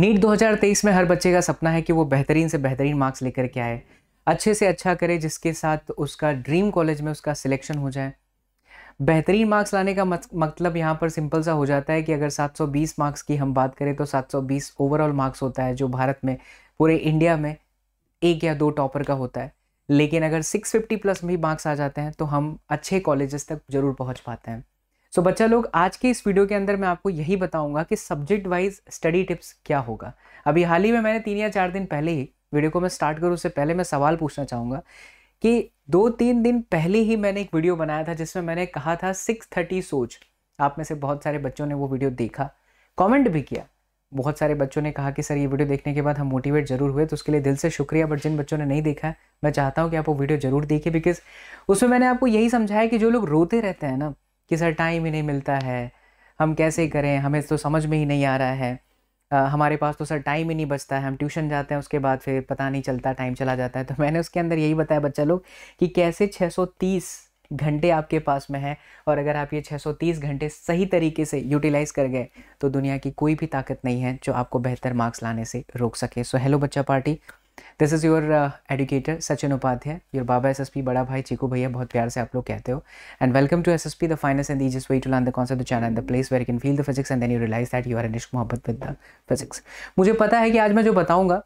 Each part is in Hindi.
नीट 2023 में हर बच्चे का सपना है कि वो बेहतरीन से बेहतरीन मार्क्स लेकर के आए अच्छे से अच्छा करे जिसके साथ उसका ड्रीम कॉलेज में उसका सिलेक्शन हो जाए बेहतरीन मार्क्स लाने का मतलब यहाँ पर सिंपल सा हो जाता है कि अगर 720 मार्क्स की हम बात करें तो 720 ओवरऑल मार्क्स होता है जो भारत में पूरे इंडिया में एक या दो टॉपर का होता है लेकिन अगर 650 प्लस भी मार्क्स आ जाते हैं तो हम अच्छे कॉलेजेस तक ज़रूर पहुँच पाते हैं सो so, बच्चा लोग आज के इस वीडियो के अंदर मैं आपको यही बताऊंगा कि सब्जेक्ट वाइज स्टडी टिप्स क्या होगा अभी हाल ही में मैंने तीन या चार दिन पहले ही वीडियो को मैं स्टार्ट करूँ उससे पहले मैं सवाल पूछना चाहूँगा कि दो तीन दिन पहले ही मैंने एक वीडियो बनाया था जिसमें मैंने कहा था सिक्स थर्टी सोच आप में से बहुत सारे बच्चों ने वो वीडियो देखा कॉमेंट भी किया बहुत सारे बच्चों ने कहा कि सर ये वीडियो देखने के बाद हम मोटिवेट जरूर हुए तो उसके लिए दिल से शुक्रिया बट जिन बच्चों ने नहीं देखा है मैं चाहता हूँ कि आप वो वीडियो जरूर देखें बिकॉज उसमें मैंने आपको यही समझाया कि जो लोग रोते रहते हैं ना कि सर टाइम ही नहीं मिलता है हम कैसे करें हमें तो समझ में ही नहीं आ रहा है आ, हमारे पास तो सर टाइम ही नहीं बचता है हम ट्यूशन जाते हैं उसके बाद फिर पता नहीं चलता टाइम चला जाता है तो मैंने उसके अंदर यही बताया बच्चा लोग कि कैसे 630 घंटे आपके पास में हैं और अगर आप ये 630 घंटे सही तरीके से यूटिलाइज़ कर गए तो दुनिया की कोई भी ताकत नहीं है जो आपको बेहतर मार्क्स लाने से रोक सके सो हेलो बच्चा party this is your educator Sachin Upadhyay your बाबा एस एस पी बड़ा भाई चीकू भैया बहुत प्यार से आप लोग कहते हो and welcome to S S P the finance and these way to learn the concept the channel the place where can feel the physics and then you realize that you are इनिश्क मोहब्बत विद द फिजिक्स मुझे पता है कि आज मैं जो बताऊँगा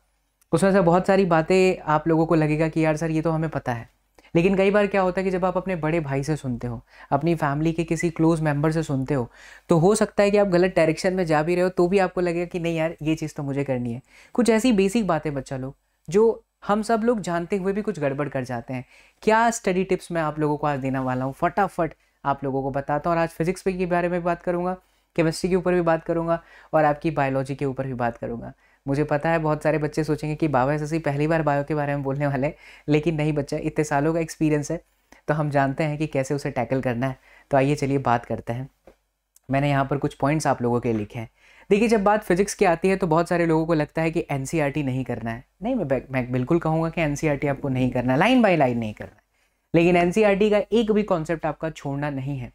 उसमें से बहुत सारी बातें आप लोगों को लगेगा कि यार सर ये तो हमें पता है लेकिन कई बार क्या होता है कि जब आप अपने बड़े भाई से सुनते हो अपनी फैमिली के किसी क्लोज मेंबर से सुनते हो तो हो सकता है कि आप गलत डायरेक्शन में जा भी रहे हो तो भी आपको लगेगा कि नहीं यार ये चीज़ तो मुझे करनी है कुछ ऐसी बेसिक बातें बच्चा लोग जो हम सब लोग जानते हुए भी कुछ गड़बड़ कर जाते हैं क्या स्टडी टिप्स मैं आप लोगों को आज देने वाला हूँ फटाफट आप लोगों को बताता हूँ और आज फिजिक्स पे के बारे में बात करूँगा केमिस्ट्री के ऊपर भी बात करूँगा और आपकी बायोलॉजी के ऊपर भी बात करूँगा मुझे पता है बहुत सारे बच्चे सोचेंगे कि बाबा शशि पहली बार बायो के बारे में बोलने वाले लेकिन नहीं बच्चा इतने सालों का एक्सपीरियंस है तो हम जानते हैं कि कैसे उसे टैकल करना है तो आइए चलिए बात करते हैं मैंने यहाँ पर कुछ पॉइंट्स आप लोगों के लिखे हैं देखिए जब बात फिजिक्स की आती है तो बहुत सारे लोगों को लगता है कि एन e नहीं करना है नहीं मैं मैं बिल्कुल कहूँगा कि एन e आपको नहीं करना है लाइन बाई लाइन नहीं करना है लेकिन एन e का एक भी कॉन्सेप्ट आपका छोड़ना नहीं है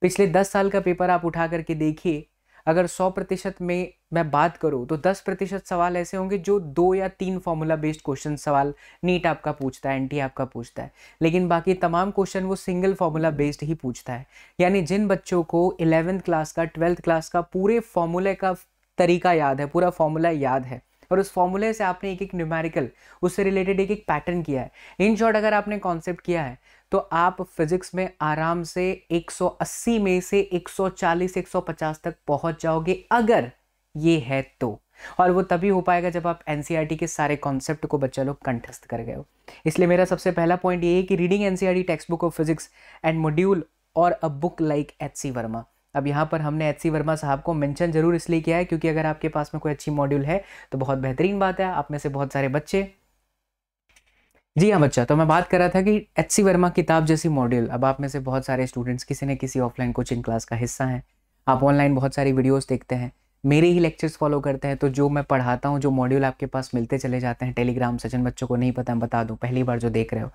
पिछले दस साल का पेपर आप उठा करके देखिए अगर 100 प्रतिशत में मैं बात करूँ तो 10 प्रतिशत सवाल ऐसे होंगे जो दो या तीन फार्मूला बेस्ड क्वेश्चन सवाल नीट आपका पूछता है एनटी आपका पूछता है लेकिन बाकी तमाम क्वेश्चन वो सिंगल फार्मूला बेस्ड ही पूछता है यानी जिन बच्चों को इलेवेंथ क्लास का ट्वेल्थ क्लास का पूरे फार्मूले का तरीका याद है पूरा फार्मूला याद है और उस फॉर्मूले से आपने एक एक न्यूमेरिकल उससे रिलेटेड एक एक पैटर्न किया है इन शॉर्ट अगर आपने कॉन्सेप्ट किया है तो आप फिजिक्स में आराम से 180 में से 140 150 तक पहुंच जाओगे अगर ये है तो और वो तभी हो पाएगा जब आप एनसीईआरटी e के सारे कॉन्सेप्ट को बच्चा लोग कंठस्थ कर गए हो इसलिए मेरा सबसे पहला पॉइंट ये है कि reading an text text book of physics and module और a book like H C Verma अब यहाँ पर हमने एच सी वर्मा साहब को मेंशन जरूर इसलिए किया है क्योंकि अगर आपके पास में कोई अच्छी मॉड्यूल है तो बहुत बेहतरीन बात है आप में से बहुत सारे बच्चे जी हाँ बच्चा तो मैं बात कर रहा था कि एच सी वर्मा किताब जैसी मॉड्यूल अब आप में से बहुत सारे स्टूडेंट्स किसी न किसी ऑफलाइन कोचिंग क्लास का हिस्सा है आप ऑनलाइन बहुत सारी वीडियोज देखते हैं मेरे ही लेक्चर्स फॉलो करते हैं तो जो मैं पढ़ाता हूँ जो मॉड्यूल आपके पास मिलते चले जाते हैं टेलीग्राम सचिन बच्चों को नहीं पता मैं बता दूँ पहली बार जो देख रहे हो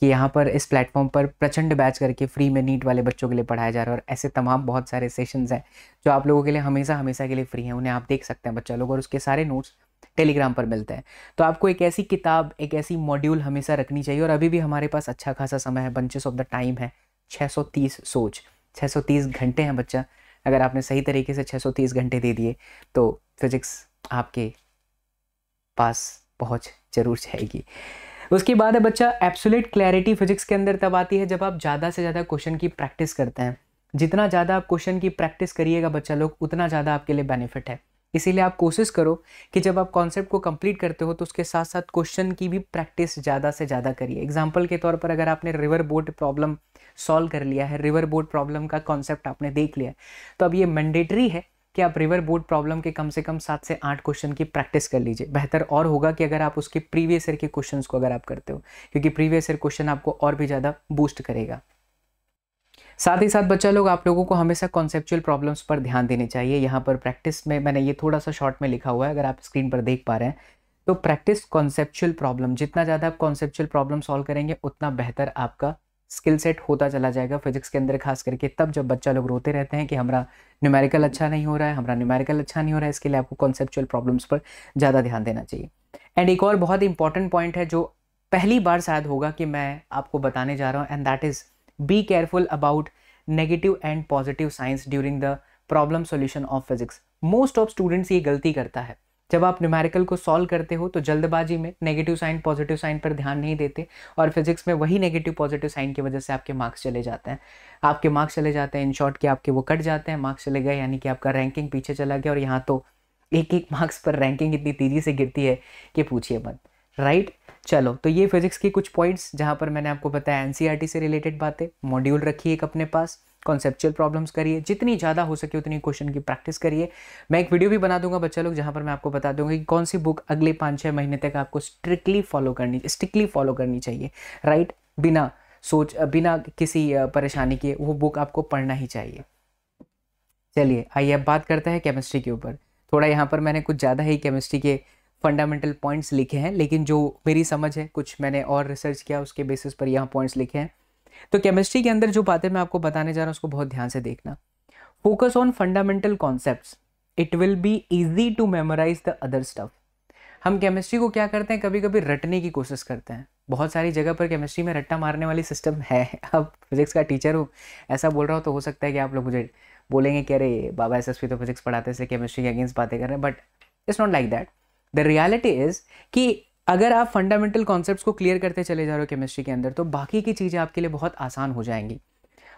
कि यहाँ पर इस प्लेटफॉर्म पर प्रचंड बैच करके फ्री में नीट वाले बच्चों के लिए पढ़ाया जा रहा है और ऐसे तमाम बहुत सारे सेशंस हैं जो आप लोगों के लिए हमेशा हमेशा के लिए फ्री हैं उन्हें आप देख सकते हैं बच्चा लोग और उसके सारे नोट्स टेलीग्राम पर मिलते हैं तो आपको एक ऐसी किताब एक ऐसी मॉड्यूल हमेशा रखनी चाहिए और अभी भी हमारे पास अच्छा खासा समय है बंचेस ऑफ द टाइम है छः सोच छः घंटे हैं बच्चा अगर आपने सही तरीके से छः घंटे दे दिए तो फिजिक्स आपके पास पहुँच जरूर जाएगी उसके बाद है बच्चा एब्सोलेट क्लैरिटी फिजिक्स के अंदर तब आती है जब आप ज़्यादा से ज़्यादा क्वेश्चन की प्रैक्टिस करते हैं जितना ज़्यादा आप क्वेश्चन की प्रैक्टिस करिएगा बच्चा लोग उतना ज़्यादा आपके लिए बेनिफिट है इसीलिए आप कोशिश करो कि जब आप कॉन्सेप्ट को कंप्लीट करते हो तो उसके साथ साथ क्वेश्चन की भी प्रैक्टिस ज़्यादा से ज़्यादा करिए एग्जाम्पल के तौर पर अगर आपने रिवर बोट प्रॉब्लम सॉल्व कर लिया है रिवर बोट प्रॉब्लम का कॉन्सेप्ट आपने देख लिया है तो अब ये मैंडेटरी है कि आप रिवर बोर्ड प्रॉब्लम के कम से कम सात से आठ क्वेश्चन की प्रैक्टिस कर लीजिए बेहतर और होगा कि अगर आप उसके प्रीवियस ईयर के क्वेश्चन को अगर आप करते हो क्योंकि प्रीवियस ईयर क्वेश्चन आपको और भी ज़्यादा बूस्ट करेगा साथ ही साथ बच्चा लोग आप लोगों को हमेशा कॉन्सेप्चुअल प्रॉब्लम्स पर ध्यान देने चाहिए यहाँ पर प्रैक्टिस में मैंने ये थोड़ा सा शॉर्ट में लिखा हुआ है अगर आप स्क्रीन पर देख पा रहे हैं तो प्रैक्टिस कॉन्सेप्चुअल प्रॉब्लम जितना ज़्यादा आप कॉन्सेप्चुअल प्रॉब्लम सॉल्व करेंगे उतना बेहतर आपका स्किल सेट होता चला जाएगा फिजिक्स के अंदर खास करके तब जब बच्चा लोग रोते रहते हैं कि हमारा न्यूमेरिकल अच्छा नहीं हो रहा है हमारा न्यूमेरिकल अच्छा नहीं हो रहा है इसके लिए आपको कॉन्सेप्चुअल प्रॉब्लम्स पर ज़्यादा ध्यान देना चाहिए एंड एक और बहुत इंपॉर्टेंट पॉइंट है जो पहली बार शायद होगा कि मैं आपको बताने जा रहा हूँ and that is be careful about negative and positive signs during the problem solution of physics most of students ये गलती करता है जब आप न्यूमेरिकल को सॉल्व करते हो तो जल्दबाजी में नेगेटिव साइन पॉजिटिव साइन पर ध्यान नहीं देते और फिजिक्स में वही नेगेटिव पॉजिटिव साइन की वजह से आपके मार्क्स चले जाते हैं आपके मार्क्स चले जाते हैं इन शॉर्ट कि आपके वो कट जाते हैं मार्क्स चले गए यानी कि आपका रैंकिंग पीछे चला गया और यहाँ तो एक एक मार्क्स पर रैंकिंग इतनी तेज़ी से गिरती है कि पूछिए मत राइट चलो तो ये फिज़िक्स की कुछ पॉइंट्स जहाँ पर मैंने आपको बताया एन e से रिलेटेड बातें मॉड्यूल रखिए एक अपने पास कॉन्सेप्चुअल प्रॉब्लम्स करिए जितनी ज़्यादा हो सके उतनी क्वेश्चन की प्रैक्टिस करिए मैं एक वीडियो भी बना दूंगा बच्चा लोग जहाँ पर मैं आपको बता दूंगा कि कौन सी बुक अगले पाँच छः महीने तक आपको स्ट्रिक्टली फॉलो करनी स्ट्रिक्टली फॉलो करनी चाहिए राइट बिना सोच बिना किसी परेशानी के वो बुक आपको पढ़ना ही चाहिए चलिए आइए अब बात करते हैं केमिस्ट्री के ऊपर थोड़ा यहाँ पर मैंने कुछ ज़्यादा ही केमिस्ट्री के फंडामेंटल पॉइंट्स लिखे हैं लेकिन जो मेरी समझ है कुछ मैंने और रिसर्च किया उसके बेसिस पर यहाँ पॉइंट्स लिखे हैं तो केमिस्ट्री के अंदर जो बातें मैं आपको बताने जा रहा हूँ उसको बहुत ध्यान से देखना focus on fundamental concept it will be easy to memorize the other stuff हम केमिस्ट्री को क्या करते हैं कभी कभी रटने की कोशिश करते हैं बहुत सारी जगह पर केमिस्ट्री में रट्टा मारने वाली सिस्टम है अब फिजिक्स का टीचर हूँ ऐसा बोल रहा हूँ तो हो सकता है कि आप लोग मुझे बोलेंगे कि अरे बाबा एस एस तो फिजिक्स पढ़ाते से केमिस्ट्री के अगेंस्ट बातें कर रहे हैं but it's not like that the reality is कि अगर आप फंडामेंटल कॉन्सेप्ट को क्लियर करते चले जा रहे हो केमिस्ट्री के अंदर तो बाकी की चीज़ें आपके लिए बहुत आसान हो जाएंगी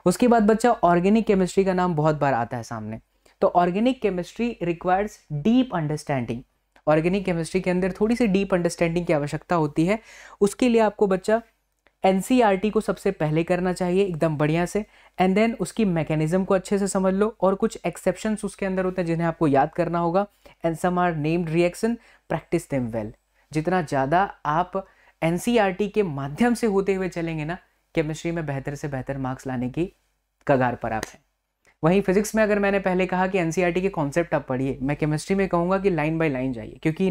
उसके बाद बच्चा ऑर्गेनिक केमिस्ट्री का नाम बहुत बार आता है सामने तो organic chemistry requires deep understanding organic chemistry के अंदर थोड़ी सी डीप अंडरस्टैंडिंग की आवश्यकता होती है उसके लिए आपको बच्चा एन को सबसे पहले करना चाहिए एकदम बढ़िया से एंड देन उसकी मैकेनिज्म को अच्छे से समझ लो और कुछ एक्सेप्शंस उसके अंदर होते हैं जिन्हें आपको याद करना होगा and some are named reaction practice them well जितना ज़्यादा आप एन के माध्यम से होते हुए चलेंगे ना केमिस्ट्री में बेहतर से बेहतर मार्क्स लाने की कगार पर आप हैं वहीं फिजिक्स में अगर मैंने पहले कहा कि एनसीईआरटी e के कॉन्सेप्ट आप पढ़िए मैं केमिस्ट्री में कहूँगा कि लाइन बाई लाइन जाइए क्योंकि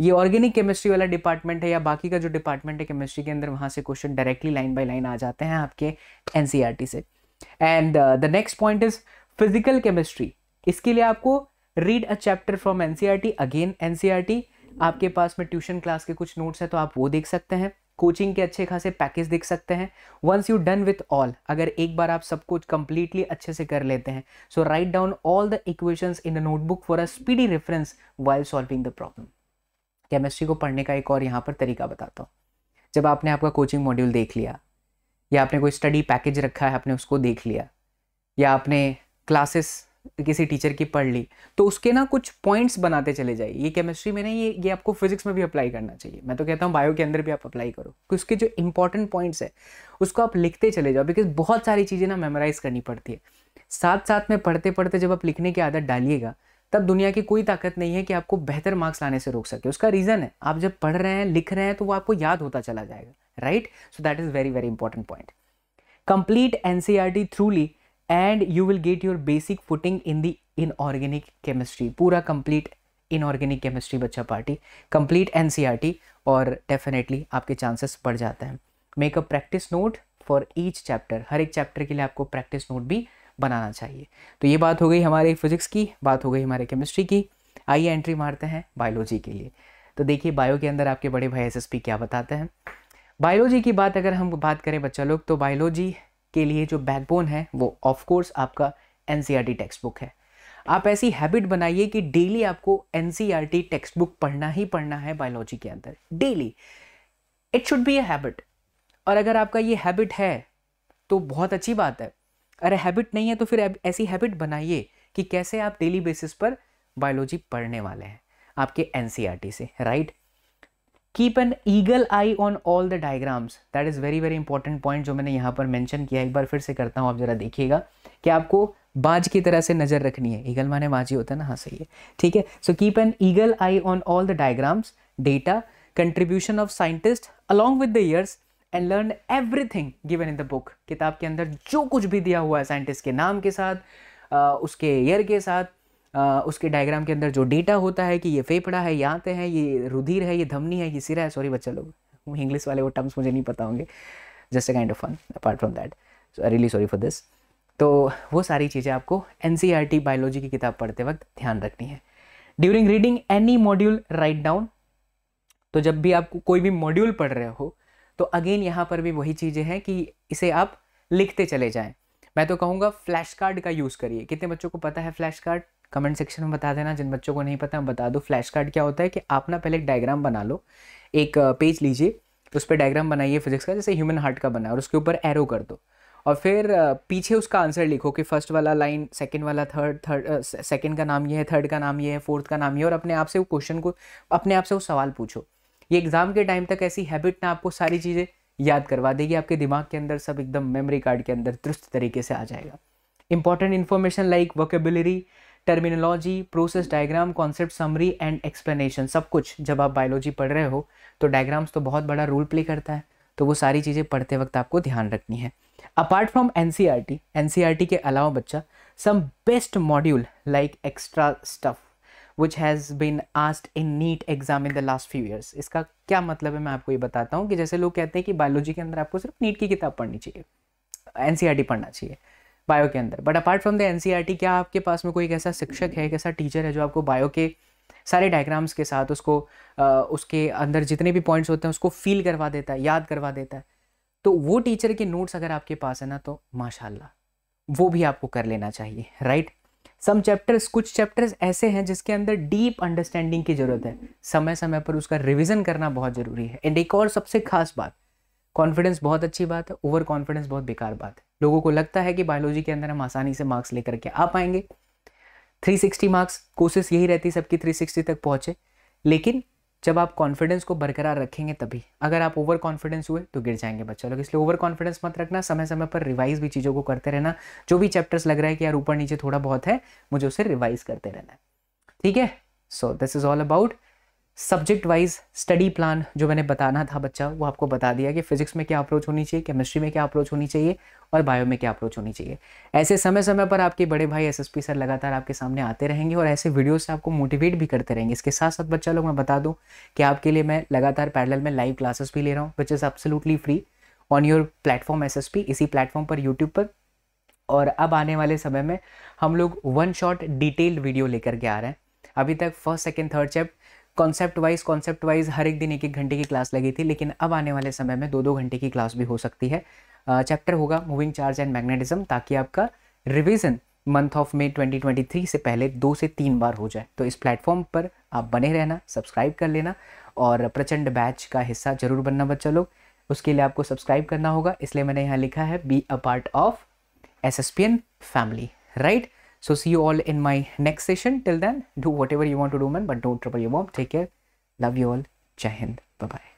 ये ऑर्गेनिक केमिस्ट्री वाला डिपार्टमेंट है या बाकी का जो डिपार्टमेंट है केमिस्ट्री के अंदर वहाँ से question directly line by line आ जाते हैं आपके एन e से and the next point is physical chemistry इसके लिए आपको रीड अ चैप्टर फ्रॉम एन अगेन एन आपके पास में ट्यूशन क्लास के कुछ नोट्स हैं तो आप वो देख सकते हैं कोचिंग के अच्छे खासे पैकेज दिख सकते हैं once you done with all अगर एक बार आप सब कुछ कंप्लीटली अच्छे से कर लेते हैं so write down all the equations in the notebook for a speedy reference while solving the problem chemistry को पढ़ने का एक और यहाँ पर तरीका बताता हूँ जब आपने आपका कोचिंग मॉड्यूल देख लिया या आपने कोई स्टडी पैकेज रखा है आपने उसको देख लिया या आपने क्लासेस किसी टीचर की पढ़ ली तो उसके ना कुछ पॉइंट्स बनाते चले जाए ये केमिस्ट्री में नहीं ये ये आपको फिजिक्स में भी अप्लाई करना चाहिए मैं तो कहता हूँ बायो के अंदर भी आप अप्लाई करो कि उसके जो इंपॉर्टेंट पॉइंट्स है उसको आप लिखते चले जाओ बिकॉज बहुत सारी चीज़ें ना मेमोराइज करनी पड़ती है साथ साथ में पढ़ते पढ़ते जब आप लिखने की आदत डालिएगा तब दुनिया की कोई ताकत नहीं है कि आपको बेहतर मार्क्स लाने से रोक सके उसका रीज़न है आप जब पढ़ रहे हैं लिख रहे हैं तो वो आपको याद होता चला जाएगा right so that is very very important point complete N C R T thoroughly and you will get your basic footing in the inorganic chemistry पूरा कंप्लीट इनऑर्गेनिक केमिस्ट्री बच्चा पार्टी कंप्लीट टी और डेफिनेटली आपके चांसेस बढ़ जाते हैं make a practice note for each chapter हर एक चैप्टर के लिए आपको प्रैक्टिस नोट भी बनाना चाहिए तो ये बात हो गई हमारे फिजिक्स की बात हो गई हमारे केमिस्ट्री की आइए एंट्री मारते हैं बायोलॉजी के लिए तो देखिए बायो के अंदर आपके बड़े भाई एसएसपी क्या बताते हैं बायोलॉजी की बात अगर हम बात करें बच्चा लोग तो बायोलॉजी के लिए जो बैकबोन है वो ऑफकोर्स आपका एन सी टेक्स्ट बुक है आप ऐसी हैबिट बनाइए कि डेली आपको N C R T text book पढ़ना ही पढ़ना है बायोलॉजी के अंदर daily it should be a habit और अगर आपका ये हैबिट है तो बहुत अच्छी बात है अरे हैबिट नहीं है तो फिर ऐसी हैबिट बनाइए कि कैसे आप डेली बेसिस पर बायोलॉजी पढ़ने वाले हैं आपके एन e से right right? Keep an eagle eye on all the diagrams that is very very important point जो मैंने यहाँ पर मैंशन किया एक बार फिर से करता हूँ आप ज़रा देखिएगा कि आपको बाज की तरह से नज़र रखनी है ईगल माने बाज ही होता है ना हाँ सही है ठीक है so keep an eagle eye on all the diagrams data contribution of scientist along with the years and learn everything given in the book किताब के अंदर जो कुछ भी दिया हुआ है साइंटिस्ट के नाम के साथ उसके ईयर के साथ उसके डायग्राम के अंदर जो डेटा होता है कि ये फेफड़ा है ये आते हैं ये रुधिर है ये धमनी है ये सिरा है सॉरी बच्चा लोग इंग्लिश वाले वो टर्म्स मुझे नहीं पता होंगे just a kind of fun apart from that really sorry for this तो वो सारी चीज़ें आपको एन बायोलॉजी e की किताब पढ़ते वक्त ध्यान रखनी है during reading any module write down तो जब भी आप कोई भी मॉड्यूल पढ़ रहे हो तो अगेन यहाँ पर भी वही चीज़ें हैं कि इसे आप लिखते चले जाएं मैं तो कहूँगा फ्लैश कार्ड का यूज़ करिए कितने बच्चों को पता है फ्लैश कार्ड कमेंट सेक्शन में बता देना जिन बच्चों को नहीं पता मैं बता दो फ्लैश कार्ड क्या होता है कि आप ना पहले एक डायग्राम बना लो एक पेज लीजिए उस पर डायग्राम बनाइए फिजिक्स का जैसे ह्यूमन हार्ट का बना और उसके ऊपर एरो कर दो और फिर पीछे उसका आंसर लिखो कि फर्स्ट वाला लाइन सेकंड वाला थर्ड थर्ड सेकंड का नाम ये है थर्ड का नाम ये है फोर्थ का नाम ये है और अपने आप से वो क्वेश्चन को अपने आप से वो सवाल पूछो ये एग्ज़ाम के टाइम तक ऐसी हैबिट ना आपको सारी चीज़ें याद करवा देगी आपके दिमाग के अंदर सब एकदम मेमोरी कार्ड के अंदर दुरुस्त तरीके से आ जाएगा important information like vocabulary terminology process diagram concept summary and explanation सब कुछ जब आप बायोलॉजी पढ़ रहे हो तो डायग्राम्स तो बहुत बड़ा रोल प्ले करता है तो वो सारी चीज़ें पढ़ते वक्त आपको ध्यान रखनी है apart from N C R T के अलावा बच्चा some best module like extra stuff which has been asked in NEET exam in the last few years इसका क्या मतलब है मैं आपको ये बताता हूँ कि जैसे लोग कहते हैं कि बायोलॉजी के अंदर आपको सिर्फ नीट की किताब पढ़नी चाहिए एन e पढ़ना चाहिए बायो के अंदर बट अपार्ट फ्रॉम द एन क्या आपके पास में कोई ऐसा शिक्षक है एक ऐसा टीचर है जो आपको बायो के सारे डायग्राम्स के साथ उसको उसके अंदर जितने भी पॉइंट्स होते हैं उसको फील करवा देता है याद करवा देता है तो वो टीचर के नोट्स अगर आपके पास है ना तो माशाल्लाह वो भी आपको कर लेना चाहिए राइट सम चैप्टर्स कुछ चैप्टर्स ऐसे हैं जिसके अंदर डीप अंडरस्टैंडिंग की ज़रूरत है समय समय पर उसका रिविज़न करना बहुत ज़रूरी है एंड एक और सबसे खास बात कॉन्फिडेंस बहुत अच्छी बात है ओवर कॉन्फिडेंस बहुत बेकार बात है लोगों को लगता है कि बायोलॉजी के अंदर हम आसानी से मार्क्स लेकर के आ पाएंगे 360 मार्क्स कोशिश यही रहती है सबकी 360 तक पहुंचे लेकिन जब आप कॉन्फिडेंस को बरकरार रखेंगे तभी अगर आप ओवर कॉन्फिडेंस हुए तो गिर जाएंगे बच्चों लोग इसलिए ओवर कॉन्फिडेंस मत रखना समय समय पर रिवाइज भी चीज़ों को करते रहना जो भी चैप्टर्स लग रहा है कि यार ऊपर नीचे थोड़ा बहुत है मुझे उसे रिवाइज करते रहना है ठीक है so this is all about subject wise study plan जो मैंने बताना था बच्चा वो आपको बता दिया कि फिजिक्स में क्या अप्रोच होनी चाहिए केमिस्ट्री में क्या अप्रोच होनी चाहिए और बायो में क्या अप्रोच होनी चाहिए ऐसे समय समय पर आपके बड़े भाई एस सर लगातार आपके सामने आते रहेंगे और ऐसे वीडियो से आपको मोटिवेट भी करते रहेंगे इसके साथ साथ बच्चा लोग मैं बता दूँ कि आपके लिए मैं लगातार पैरल में लाइव क्लासेस भी ले रहा हूँ which is absolutely free on your platform एस इसी प्लेटफॉर्म पर यूट्यूब पर और अब आने वाले समय में हम लोग वन शॉट डिटेल्ड वीडियो लेकर के आ रहे हैं अभी तक first second third chapter concept wise concept wise हर एक दिन एक एक घंटे की क्लास लगी थी लेकिन अब आने वाले समय में दो दो घंटे की क्लास भी हो सकती है चैप्टर होगा मूविंग चार्ज एंड मैग्नेटिज्म ताकि आपका रिविज़न मंथ ऑफ मे 2023 से पहले दो से तीन बार हो जाए तो इस प्लेटफॉर्म पर आप बने रहना सब्सक्राइब कर लेना और प्रचंड बैच का हिस्सा जरूर बनना बच्चा लोग उसके लिए आपको सब्सक्राइब करना होगा इसलिए मैंने यहाँ लिखा है be a part of S S P N family right So see you all in my next session. Till then, do whatever you want to do, man, but don't trouble your mom. Take care. Love you all. Jai Hind. Bye-bye.